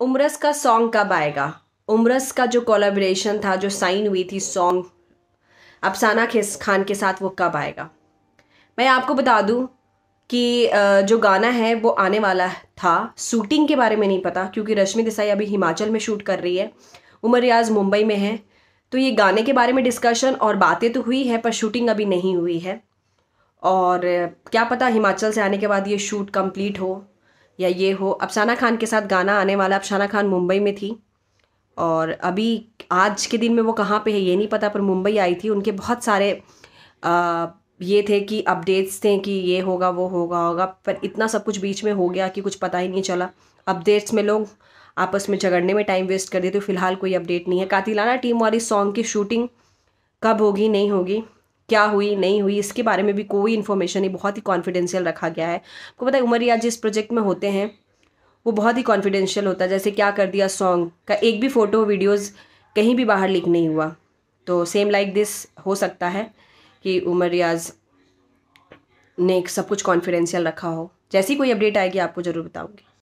उमरस का सॉन्ग कब आएगा उमरस का जो कोलाब्रेशन था जो साइन हुई थी सॉन्ग अफसाना खान के साथ वो कब आएगा मैं आपको बता दूं कि जो गाना है वो आने वाला था शूटिंग के बारे में नहीं पता क्योंकि रश्मि देसाई अभी हिमाचल में शूट कर रही है उमर रियाज मुंबई में है तो ये गाने के बारे में डिस्कशन और बातें तो हुई है पर शूटिंग अभी नहीं हुई है और क्या पता हिमाचल से आने के बाद ये शूट कंप्लीट हो या ये हो अफसाना खान के साथ गाना आने वाला अफसाना खान मुंबई में थी और अभी आज के दिन में वो कहाँ पे है ये नहीं पता पर मुंबई आई थी उनके बहुत सारे आ, ये थे कि अपडेट्स थे कि ये होगा वो होगा होगा पर इतना सब कुछ बीच में हो गया कि कुछ पता ही नहीं चला अपडेट्स में लोग आपस में झगड़ने में टाइम वेस्ट कर देते तो फिलहाल कोई अपडेट नहीं है कातिलाना टीम वाली सॉन्ग की शूटिंग कब होगी नहीं होगी क्या हुई नहीं हुई इसके बारे में भी कोई इन्फॉर्मेशन नहीं बहुत ही कॉन्फिडेंशियल रखा गया है आपको पता है उमरिया जिस प्रोजेक्ट में होते हैं वो बहुत ही कॉन्फिडेंशियल होता है जैसे क्या कर दिया सॉन्ग का एक भी फ़ोटो वीडियोज़ कहीं भी बाहर लीक नहीं हुआ तो सेम लाइक दिस हो सकता है कि उमर रियाज ने सब कुछ कॉन्फिडेंशियल रखा हो जैसी कोई अपडेट आएगी आपको ज़रूर बताऊँगी